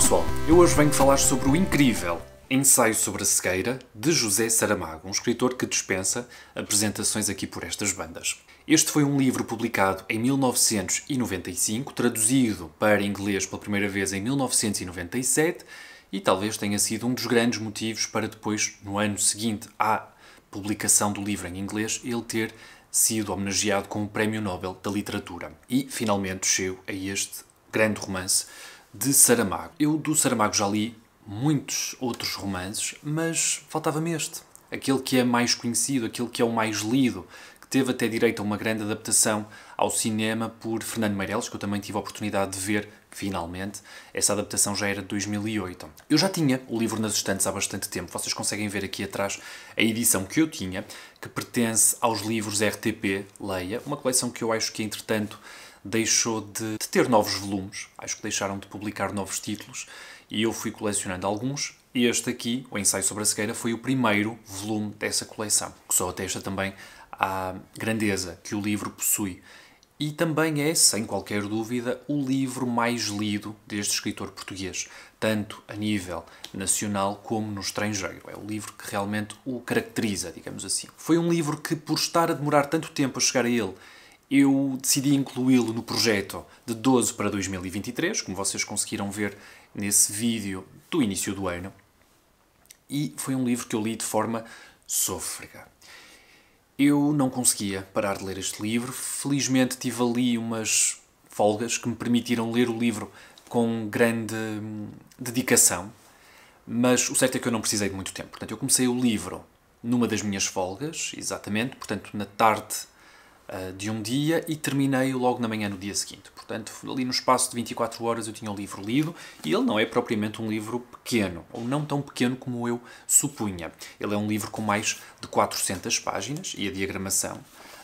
pessoal, eu hoje venho falar sobre o incrível Ensaio sobre a Cegueira, de José Saramago, um escritor que dispensa apresentações aqui por estas bandas. Este foi um livro publicado em 1995, traduzido para inglês pela primeira vez em 1997 e talvez tenha sido um dos grandes motivos para depois, no ano seguinte à publicação do livro em inglês, ele ter sido homenageado com o Prémio Nobel da Literatura. E finalmente chego a este grande romance de Saramago. Eu do Saramago já li muitos outros romances, mas faltava-me este. Aquele que é mais conhecido, aquele que é o mais lido, que teve até direito a uma grande adaptação ao cinema por Fernando Meirelles, que eu também tive a oportunidade de ver, finalmente. Essa adaptação já era de 2008. Eu já tinha o livro nas estantes há bastante tempo. Vocês conseguem ver aqui atrás a edição que eu tinha, que pertence aos livros RTP Leia, uma coleção que eu acho que, entretanto, deixou de, de ter novos volumes, acho que deixaram de publicar novos títulos, e eu fui colecionando alguns, este aqui, o Ensaio sobre a Cegueira, foi o primeiro volume dessa coleção, que só atesta também à grandeza que o livro possui. E também é, sem qualquer dúvida, o livro mais lido deste escritor português, tanto a nível nacional como no estrangeiro. É o livro que realmente o caracteriza, digamos assim. Foi um livro que, por estar a demorar tanto tempo a chegar a ele eu decidi incluí-lo no projeto de 12 para 2023, como vocês conseguiram ver nesse vídeo do início do ano, e foi um livro que eu li de forma sôfrega. Eu não conseguia parar de ler este livro, felizmente tive ali umas folgas que me permitiram ler o livro com grande hum, dedicação, mas o certo é que eu não precisei de muito tempo. Portanto, eu comecei o livro numa das minhas folgas, exatamente, portanto, na tarde eh, de um dia e terminei-o logo na manhã no dia seguinte. Portanto, ali no espaço de 24 horas eu tinha o livro lido e ele não é propriamente um livro pequeno, ou não tão pequeno como eu supunha. Ele é um livro com mais de 400 páginas e a diagramação,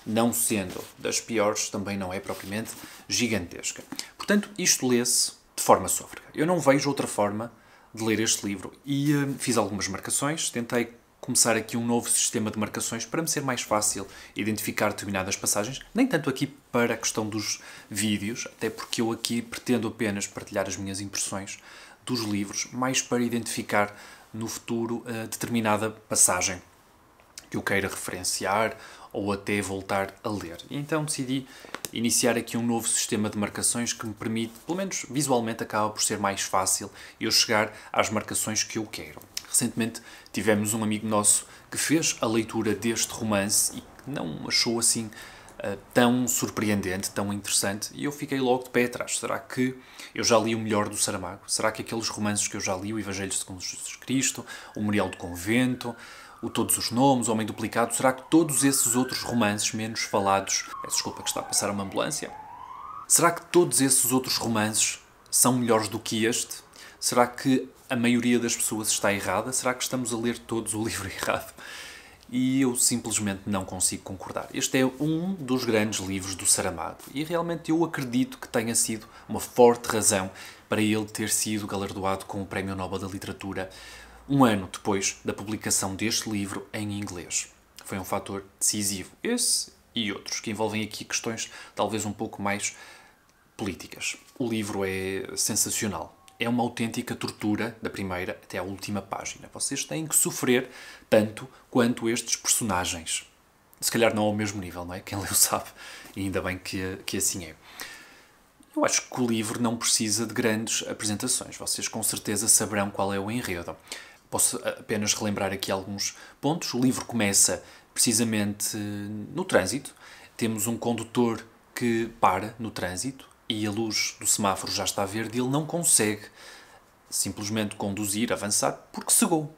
não sendo das piores, também não é propriamente gigantesca. Portanto, isto lê-se de forma sófrega. Eu não vejo outra forma de ler este livro e uh, fiz algumas marcações, tentei começar aqui um novo sistema de marcações para me ser mais fácil identificar determinadas passagens, nem tanto aqui para a questão dos vídeos, até porque eu aqui pretendo apenas partilhar as minhas impressões dos livros, mais para identificar no futuro eh, determinada passagem que eu queira referenciar ou até voltar a ler. Então decidi iniciar aqui um novo sistema de marcações que me permite, pelo menos visualmente, acaba por ser mais fácil eu chegar às marcações que eu quero. Recentemente tivemos um amigo nosso que fez a leitura deste romance e que não achou assim uh, tão surpreendente, tão interessante, e eu fiquei logo de pé atrás. Será que eu já li o melhor do Saramago? Será que aqueles romances que eu já li, o Evangelho segundo Jesus Cristo, o Memorial do Convento, o Todos os Nomes, o Homem Duplicado, será que todos esses outros romances menos falados, peço desculpa que está a passar uma ambulância, será que todos esses outros romances são melhores do que este? Será que a maioria das pessoas está errada? Será que estamos a ler todos o livro errado? E eu simplesmente não consigo concordar. Este é um dos grandes livros do Saramago e realmente eu acredito que tenha sido uma forte razão para ele ter sido galardoado com o Prémio Nobel da Literatura um ano depois da publicação deste livro em inglês. Foi um fator decisivo, esse e outros, que envolvem aqui questões talvez um pouco mais políticas. O livro é sensacional é uma autêntica tortura, da primeira até à última página. Vocês têm que sofrer tanto quanto estes personagens. Se calhar não ao mesmo nível, não é? Quem leu sabe, e ainda bem que, que assim é. Eu acho que o livro não precisa de grandes apresentações. Vocês com certeza saberão qual é o enredo. Posso apenas relembrar aqui alguns pontos. O livro começa precisamente no trânsito. Temos um condutor que para no trânsito e a luz do semáforo já está verde, ele não consegue simplesmente conduzir, avançar, porque cegou.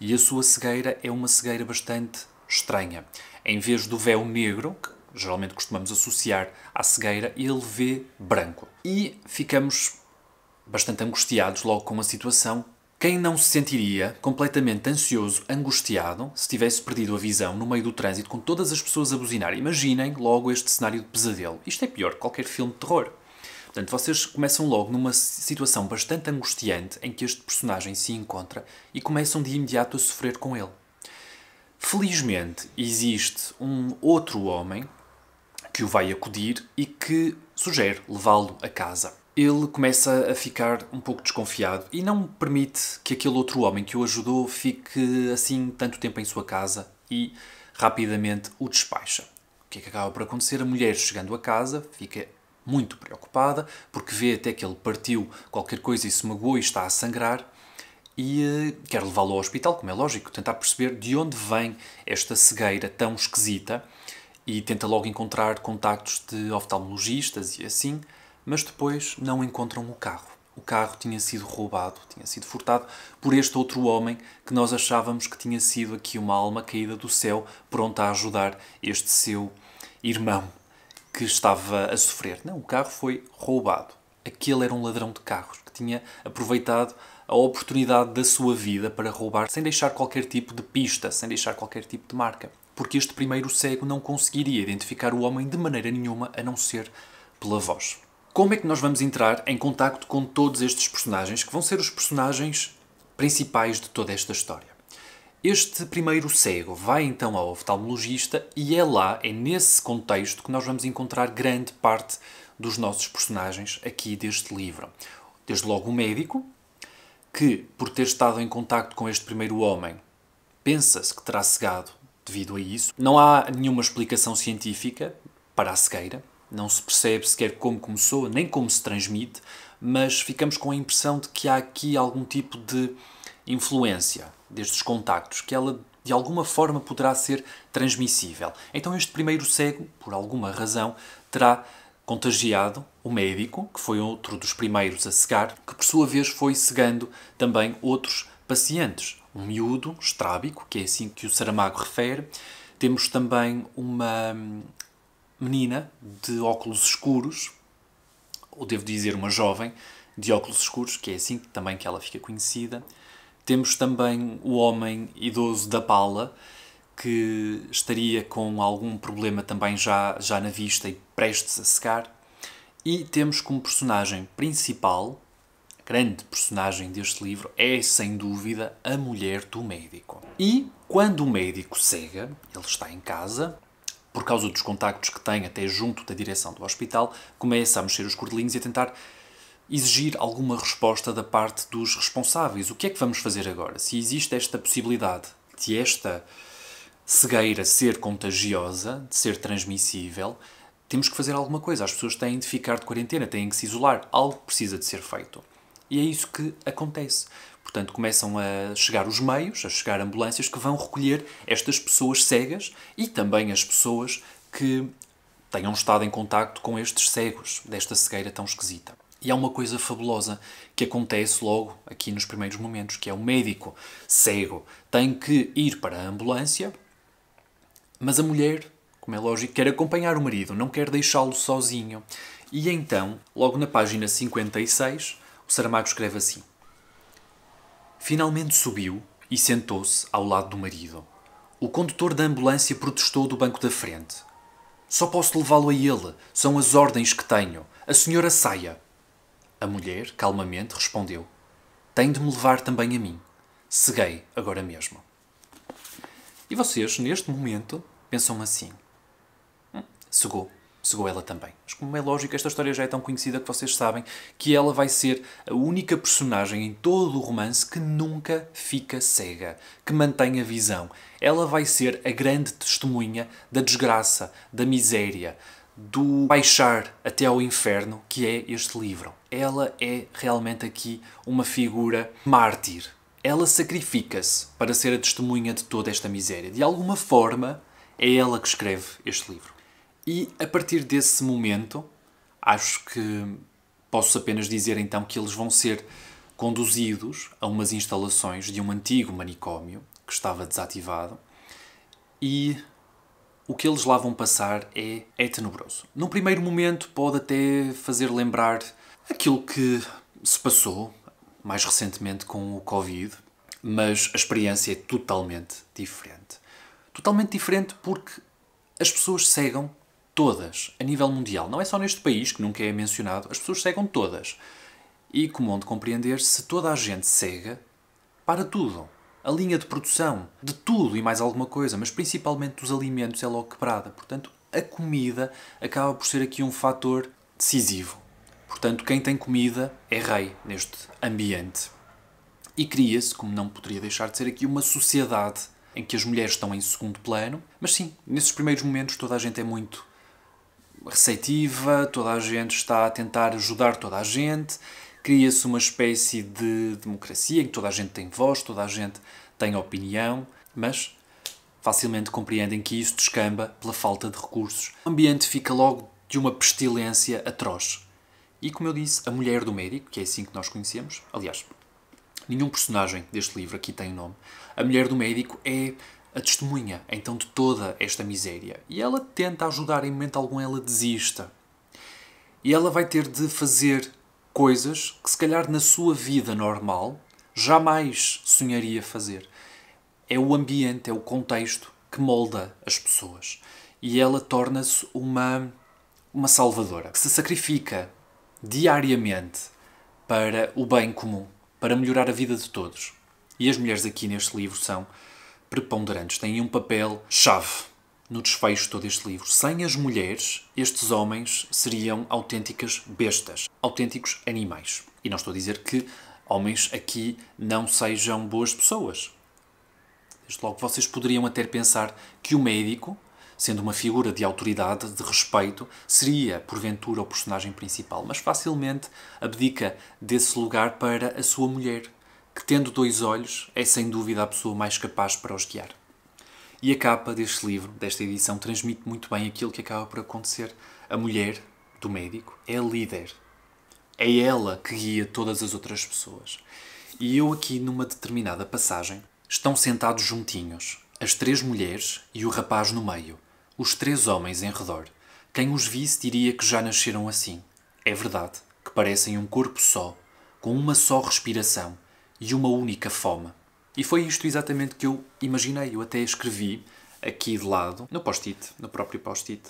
E a sua cegueira é uma cegueira bastante estranha. Em vez do véu negro, que geralmente costumamos associar à cegueira, ele vê branco. E ficamos bastante angustiados logo com a situação. Quem não se sentiria completamente ansioso, angustiado, se tivesse perdido a visão no meio do trânsito com todas as pessoas a buzinar? Imaginem logo este cenário de pesadelo. Isto é pior que qualquer filme de terror. Portanto, vocês começam logo numa situação bastante angustiante em que este personagem se encontra e começam de imediato a sofrer com ele. Felizmente, existe um outro homem que o vai acudir e que sugere levá-lo a casa. Ele começa a ficar um pouco desconfiado e não permite que aquele outro homem que o ajudou fique assim tanto tempo em sua casa e rapidamente o despacha. O que é que acaba por acontecer? A mulher, chegando a casa, fica muito preocupada, porque vê até que ele partiu qualquer coisa e se magoou e está a sangrar, e eh, quer levá-lo ao hospital, como é lógico, tentar perceber de onde vem esta cegueira tão esquisita e tenta logo encontrar contactos de oftalmologistas e assim, mas depois não encontram o carro. O carro tinha sido roubado, tinha sido furtado por este outro homem que nós achávamos que tinha sido aqui uma alma caída do céu, pronta a ajudar este seu irmão que estava a sofrer. Não, o carro foi roubado. Aquele era um ladrão de carros que tinha aproveitado a oportunidade da sua vida para roubar sem deixar qualquer tipo de pista, sem deixar qualquer tipo de marca. Porque este primeiro cego não conseguiria identificar o homem de maneira nenhuma a não ser pela voz. Como é que nós vamos entrar em contacto com todos estes personagens que vão ser os personagens principais de toda esta história? Este primeiro cego vai então ao oftalmologista e é lá, é nesse contexto, que nós vamos encontrar grande parte dos nossos personagens aqui deste livro. Desde logo o médico, que, por ter estado em contacto com este primeiro homem, pensa-se que terá cegado devido a isso. Não há nenhuma explicação científica para a cegueira, não se percebe sequer como começou, nem como se transmite, mas ficamos com a impressão de que há aqui algum tipo de influência destes contactos, que ela de alguma forma poderá ser transmissível. Então este primeiro cego, por alguma razão, terá contagiado o médico, que foi outro dos primeiros a cegar, que por sua vez foi cegando também outros pacientes. Um miúdo estrábico, que é assim que o Saramago refere. Temos também uma hum, menina de óculos escuros, ou devo dizer uma jovem de óculos escuros, que é assim também que ela fica conhecida. Temos também o homem idoso da pala, que estaria com algum problema também já, já na vista e prestes a secar. E temos como personagem principal, grande personagem deste livro, é sem dúvida a mulher do médico. E quando o médico cega, ele está em casa, por causa dos contactos que tem até junto da direção do hospital, começa a mexer os cordelinhos e a tentar exigir alguma resposta da parte dos responsáveis. O que é que vamos fazer agora? Se existe esta possibilidade de esta cegueira ser contagiosa, de ser transmissível, temos que fazer alguma coisa. As pessoas têm de ficar de quarentena, têm que se isolar. Algo precisa de ser feito. E é isso que acontece. Portanto, começam a chegar os meios, a chegar ambulâncias que vão recolher estas pessoas cegas e também as pessoas que tenham estado em contacto com estes cegos, desta cegueira tão esquisita. E há uma coisa fabulosa que acontece logo aqui nos primeiros momentos, que é o médico cego tem que ir para a ambulância, mas a mulher, como é lógico, quer acompanhar o marido, não quer deixá-lo sozinho. E então, logo na página 56, o Saramago escreve assim: Finalmente subiu e sentou-se ao lado do marido. O condutor da ambulância protestou do banco da frente. Só posso levá-lo a ele, são as ordens que tenho. A senhora saia. A mulher, calmamente, respondeu: Tem de me levar também a mim. Ceguei agora mesmo. E vocês, neste momento, pensam assim: hum, Cegou. Cegou ela também. Mas, como é lógico, esta história já é tão conhecida que vocês sabem que ela vai ser a única personagem em todo o romance que nunca fica cega, que mantém a visão. Ela vai ser a grande testemunha da desgraça, da miséria, do baixar até ao inferno, que é este livro. Ela é realmente aqui uma figura mártir. Ela sacrifica-se para ser a testemunha de toda esta miséria. De alguma forma, é ela que escreve este livro. E a partir desse momento, acho que posso apenas dizer então que eles vão ser conduzidos a umas instalações de um antigo manicômio que estava desativado e o que eles lá vão passar é, é tenebroso. Num primeiro momento pode até fazer lembrar aquilo que se passou mais recentemente com o Covid, mas a experiência é totalmente diferente. Totalmente diferente porque as pessoas cegam todas, a nível mundial. Não é só neste país, que nunca é mencionado, as pessoas cegam todas. E, como hão de compreender, se toda a gente cega, para tudo a linha de produção de tudo e mais alguma coisa, mas principalmente dos alimentos é logo quebrada. Portanto, a comida acaba por ser aqui um fator decisivo. Portanto, quem tem comida é rei neste ambiente. E cria-se, como não poderia deixar de ser aqui, uma sociedade em que as mulheres estão em segundo plano. Mas sim, nesses primeiros momentos toda a gente é muito receptiva, toda a gente está a tentar ajudar toda a gente cria-se uma espécie de democracia em que toda a gente tem voz, toda a gente tem opinião, mas facilmente compreendem que isso descamba pela falta de recursos. O ambiente fica logo de uma pestilência atroz. E como eu disse, a mulher do médico, que é assim que nós conhecemos, aliás, nenhum personagem deste livro aqui tem nome, a mulher do médico é a testemunha, então, de toda esta miséria. E ela tenta ajudar, em momento algum ela desista. E ela vai ter de fazer coisas que, se calhar, na sua vida normal, jamais sonharia fazer. É o ambiente, é o contexto que molda as pessoas. E ela torna-se uma, uma salvadora, que se sacrifica diariamente para o bem comum, para melhorar a vida de todos. E as mulheres aqui neste livro são preponderantes, têm um papel chave no desfecho de todo este livro. Sem as mulheres, estes homens seriam autênticas bestas, autênticos animais. E não estou a dizer que homens aqui não sejam boas pessoas. Desde logo, vocês poderiam até pensar que o médico, sendo uma figura de autoridade, de respeito, seria, porventura, o personagem principal, mas facilmente abdica desse lugar para a sua mulher, que, tendo dois olhos, é sem dúvida a pessoa mais capaz para os guiar. E a capa deste livro, desta edição, transmite muito bem aquilo que acaba por acontecer. A mulher do médico é a líder. É ela que guia todas as outras pessoas. E eu aqui, numa determinada passagem, estão sentados juntinhos, as três mulheres e o rapaz no meio, os três homens em redor. Quem os visse diria que já nasceram assim. É verdade que parecem um corpo só, com uma só respiração e uma única fome. E foi isto exatamente que eu imaginei. Eu até escrevi aqui de lado, no post-it, no próprio post-it,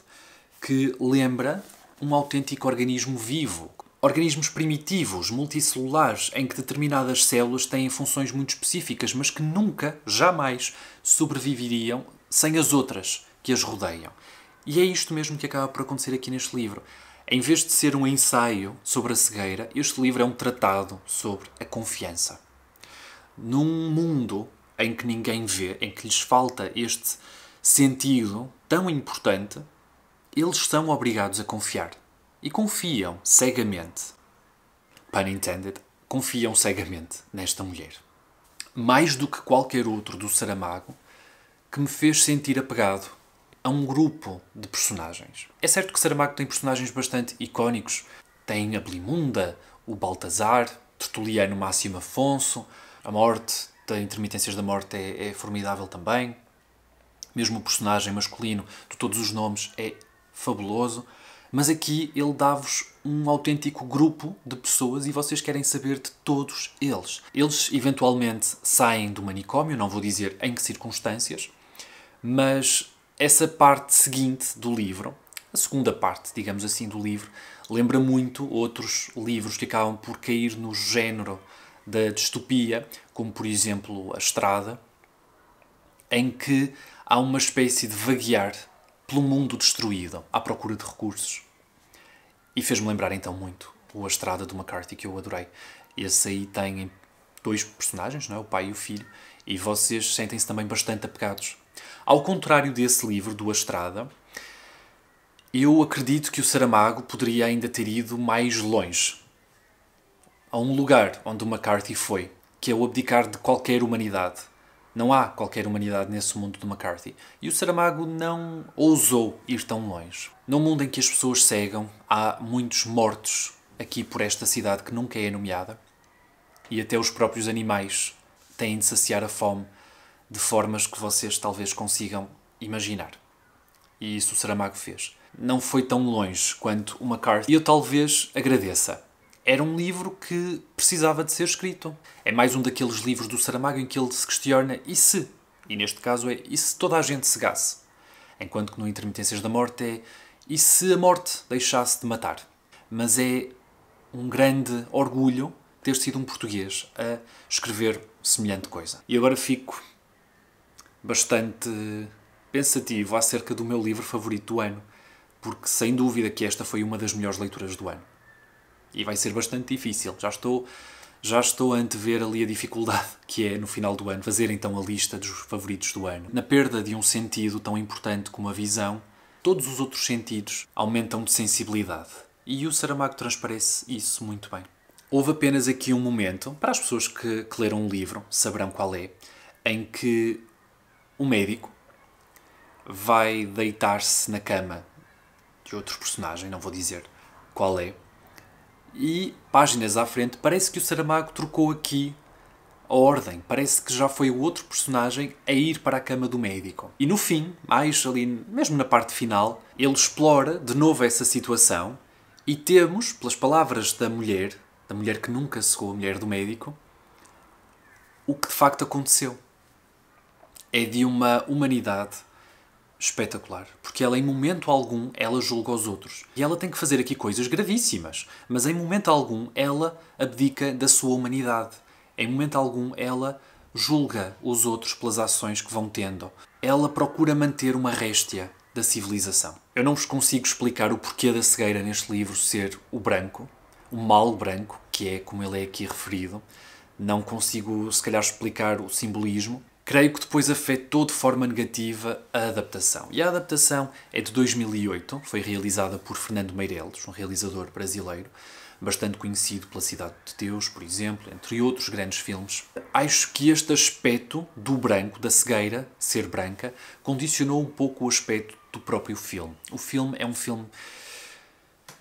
que lembra um autêntico organismo vivo. Organismos primitivos, multicelulares, em que determinadas células têm funções muito específicas, mas que nunca, jamais sobreviveriam sem as outras que as rodeiam. E é isto mesmo que acaba por acontecer aqui neste livro. Em vez de ser um ensaio sobre a cegueira, este livro é um tratado sobre a confiança num mundo em que ninguém vê, em que lhes falta este sentido tão importante, eles são obrigados a confiar. E confiam cegamente. Pun intended. Confiam cegamente nesta mulher. Mais do que qualquer outro do Saramago, que me fez sentir apegado a um grupo de personagens. É certo que Saramago tem personagens bastante icónicos. Tem a Blimunda, o Baltazar, Tertuliano Máximo Afonso, a morte, da intermitências da morte é, é formidável também. Mesmo o personagem masculino de todos os nomes é fabuloso. Mas aqui ele dá-vos um autêntico grupo de pessoas e vocês querem saber de todos eles. Eles eventualmente saem do manicômio, não vou dizer em que circunstâncias, mas essa parte seguinte do livro, a segunda parte, digamos assim, do livro, lembra muito outros livros que acabam por cair no género da distopia, como por exemplo A Estrada, em que há uma espécie de vaguear pelo mundo destruído à procura de recursos. E fez-me lembrar então muito o A Estrada do McCarthy, que eu adorei. Esse aí tem dois personagens, não é? o pai e o filho, e vocês sentem-se também bastante apegados. Ao contrário desse livro, do A Estrada, eu acredito que o Saramago poderia ainda ter ido mais longe Há um lugar onde o McCarthy foi, que é o abdicar de qualquer humanidade. Não há qualquer humanidade nesse mundo do McCarthy. E o Saramago não ousou ir tão longe. No mundo em que as pessoas cegam, há muitos mortos aqui por esta cidade que nunca é nomeada. E até os próprios animais têm de saciar a fome de formas que vocês talvez consigam imaginar. E isso o Saramago fez. Não foi tão longe quanto o McCarthy. E eu talvez agradeça era um livro que precisava de ser escrito. É mais um daqueles livros do Saramago em que ele se questiona e se? E neste caso é e se toda a gente cegasse? Enquanto que no Intermitências da Morte é e se a morte deixasse de matar? Mas é um grande orgulho ter sido um português a escrever semelhante coisa. E agora fico bastante pensativo acerca do meu livro favorito do ano, porque sem dúvida que esta foi uma das melhores leituras do ano. E vai ser bastante difícil. Já estou, já estou a antever ali a dificuldade que é, no final do ano, fazer então a lista dos favoritos do ano. Na perda de um sentido tão importante como a visão, todos os outros sentidos aumentam de sensibilidade. E o Saramago transparece isso muito bem. Houve apenas aqui um momento, para as pessoas que, que leram o livro, saberão qual é, em que o médico vai deitar-se na cama de outro personagem, não vou dizer qual é, e páginas à frente, parece que o Saramago trocou aqui a ordem. Parece que já foi o outro personagem a ir para a cama do médico. E no fim, mais ali, mesmo na parte final, ele explora de novo essa situação e temos, pelas palavras da mulher, da mulher que nunca sou a mulher do médico, o que de facto aconteceu. É de uma humanidade espetacular, porque ela em momento algum ela julga os outros. E ela tem que fazer aqui coisas gravíssimas, mas em momento algum ela abdica da sua humanidade. Em momento algum ela julga os outros pelas ações que vão tendo. Ela procura manter uma réstia da civilização. Eu não vos consigo explicar o porquê da cegueira neste livro ser o branco, o mal branco, que é como ele é aqui referido. Não consigo, se calhar, explicar o simbolismo, creio que depois afetou de forma negativa a adaptação. E a adaptação é de 2008, foi realizada por Fernando Meirelles, um realizador brasileiro, bastante conhecido pela Cidade de Deus, por exemplo, entre outros grandes filmes. Acho que este aspecto do branco, da cegueira, ser branca, condicionou um pouco o aspecto do próprio filme. O filme é um filme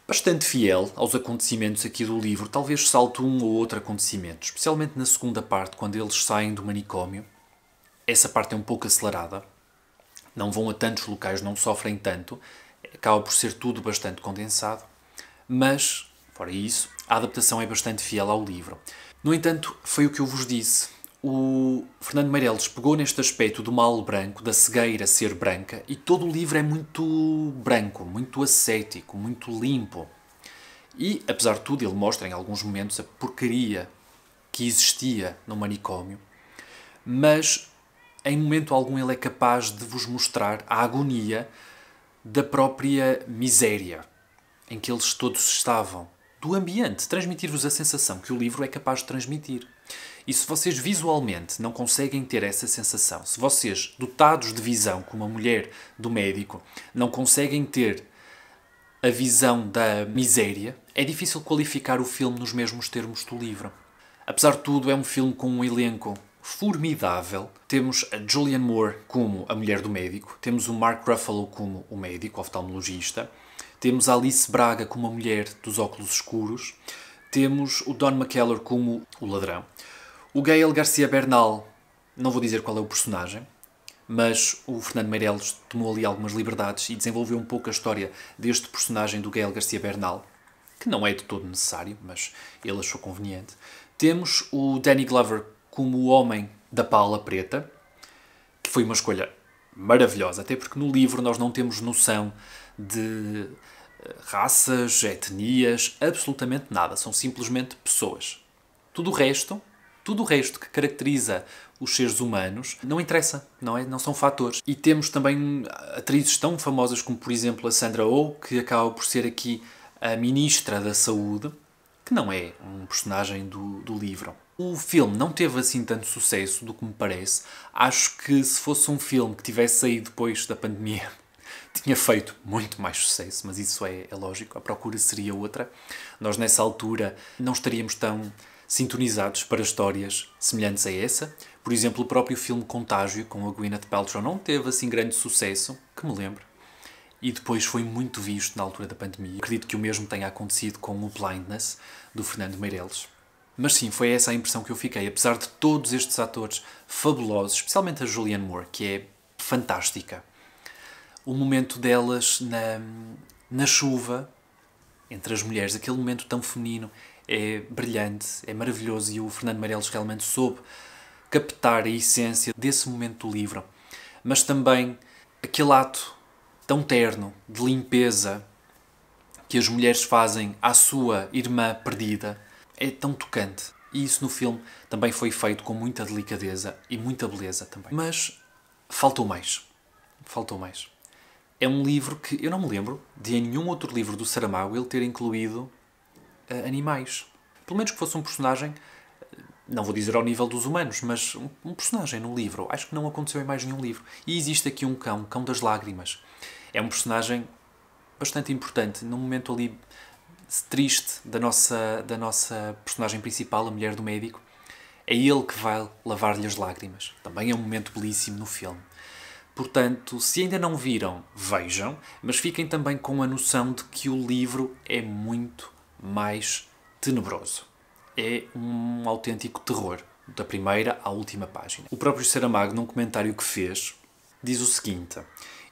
bastante fiel aos acontecimentos aqui do livro, talvez salte um ou outro acontecimento, especialmente na segunda parte, quando eles saem do manicômio essa parte é um pouco acelerada, não vão a tantos locais, não sofrem tanto, acaba por ser tudo bastante condensado, mas, fora isso, a adaptação é bastante fiel ao livro. No entanto, foi o que eu vos disse. O Fernando Meirelles pegou neste aspecto do mal branco, da cegueira ser branca, e todo o livro é muito branco, muito ascético, muito limpo. E, apesar de tudo, ele mostra em alguns momentos a porcaria que existia no manicômio, mas em momento algum ele é capaz de vos mostrar a agonia da própria miséria em que eles todos estavam, do ambiente, transmitir-vos a sensação que o livro é capaz de transmitir. E se vocês visualmente não conseguem ter essa sensação, se vocês, dotados de visão, como a mulher do médico, não conseguem ter a visão da miséria, é difícil qualificar o filme nos mesmos termos do livro. Apesar de tudo, é um filme com um elenco formidável. Temos a Julianne Moore como a mulher do médico, temos o Mark Ruffalo como o médico, oftalmologista, temos a Alice Braga como a mulher dos óculos escuros, temos o Don McKellar como o ladrão, o Gael Garcia Bernal, não vou dizer qual é o personagem, mas o Fernando Meirelles tomou ali algumas liberdades e desenvolveu um pouco a história deste personagem do Gael Garcia Bernal, que não é de todo necessário, mas ele achou conveniente. Temos o Danny Glover como O Homem da Paula Preta, que foi uma escolha maravilhosa, até porque no livro nós não temos noção de eh, raças, etnias, absolutamente nada, são simplesmente pessoas. Tudo o resto, tudo o resto que caracteriza os seres humanos não interessa, não é? Não são fatores. E temos também atrizes tão famosas como, por exemplo, a Sandra Oh, que acaba por ser aqui a ministra da Saúde, que não é um personagem do, do livro. O filme não teve assim tanto sucesso, do que me parece. Acho que se fosse um filme que tivesse saído depois da pandemia, tinha feito muito mais sucesso, mas isso é, é lógico, a procura seria outra. Nós nessa altura não estaríamos tão sintonizados para histórias semelhantes a essa. Por exemplo, o próprio filme Contágio, com a Gwyneth Paltrow, não teve assim grande sucesso, que me lembro. E depois foi muito visto na altura da pandemia. Acredito que o mesmo tenha acontecido com o Blindness, do Fernando Meirelles. Mas sim, foi essa a impressão que eu fiquei, apesar de todos estes atores fabulosos, especialmente a Julianne Moore, que é fantástica. O momento delas na, na chuva, entre as mulheres, aquele momento tão feminino, é brilhante, é maravilhoso e o Fernando Meirelles realmente soube captar a essência desse momento do livro. Mas também aquele ato tão terno de limpeza que as mulheres fazem à sua irmã perdida é tão tocante. E isso no filme também foi feito com muita delicadeza e muita beleza também. Mas faltou mais. Faltou mais. É um livro que eu não me lembro de nenhum outro livro do Saramago ele ter incluído uh, animais. Pelo menos que fosse um personagem, eh, não vou dizer ao nível dos humanos, mas um, um personagem no livro. Acho que não aconteceu em mais nenhum livro. E existe aqui um cão, o um Cão das Lágrimas. É um personagem bastante importante, num momento ali triste da nossa, da nossa personagem principal, a mulher do médico, é ele que vai lavar-lhe as lágrimas. Também é um momento belíssimo no filme. Portanto, se ainda não viram, vejam, mas fiquem também com a noção de que o livro é muito mais tenebroso. É um autêntico terror, da primeira à última página. O próprio Saramago, num comentário que fez, diz o seguinte.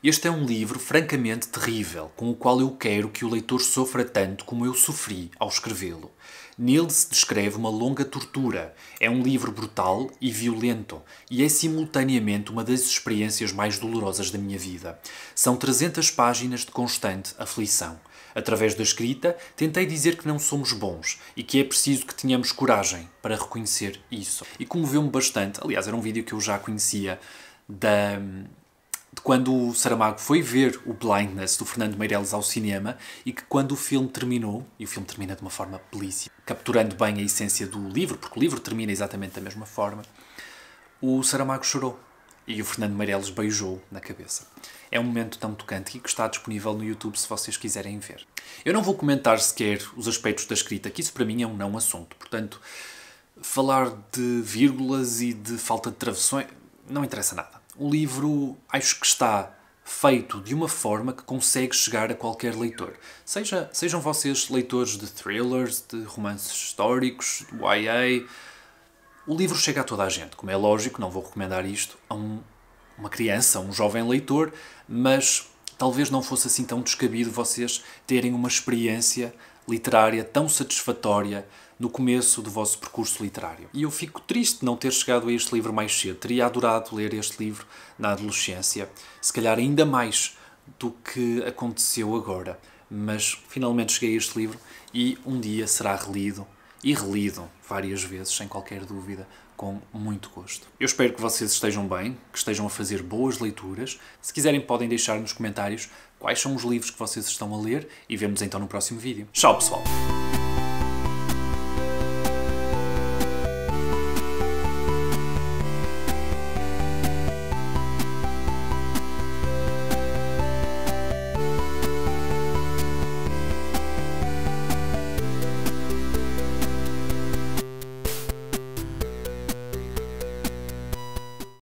Este é um livro francamente terrível, com o qual eu quero que o leitor sofra tanto como eu sofri ao escrevê-lo. Nele se descreve uma longa tortura. É um livro brutal e violento, e é simultaneamente uma das experiências mais dolorosas da minha vida. São 300 páginas de constante aflição. Através da escrita, tentei dizer que não somos bons e que é preciso que tenhamos coragem para reconhecer isso. E comoveu-me bastante, aliás, era um vídeo que eu já conhecia da de quando o Saramago foi ver o Blindness do Fernando Meirelles ao cinema e que quando o filme terminou, e o filme termina de uma forma belíssima, capturando bem a essência do livro, porque o livro termina exatamente da mesma forma, o Saramago chorou e o Fernando Meirelles beijou na cabeça. É um momento tão tocante e que está disponível no YouTube se vocês quiserem ver. Eu não vou comentar sequer os aspectos da escrita, que isso para mim é um não assunto. Portanto, falar de vírgulas e de falta de travessões não interessa nada o livro acho que está feito de uma forma que consegue chegar a qualquer leitor. Seja, sejam vocês leitores de thrillers, de romances históricos, do YA. O livro chega a toda a gente. Como é lógico, não vou recomendar isto a um, uma criança, a um jovem leitor, mas talvez não fosse assim tão descabido vocês terem uma experiência literária tão satisfatória no começo do vosso percurso literário. E eu fico triste de não ter chegado a este livro mais cedo. Teria adorado ler este livro na adolescência, se calhar ainda mais do que aconteceu agora. Mas finalmente cheguei a este livro e um dia será relido e relido várias vezes, sem qualquer dúvida, com muito gosto. Eu espero que vocês estejam bem, que estejam a fazer boas leituras. Se quiserem, podem deixar nos comentários quais são os livros que vocês estão a ler e vemos então no próximo vídeo. Tchau, pessoal!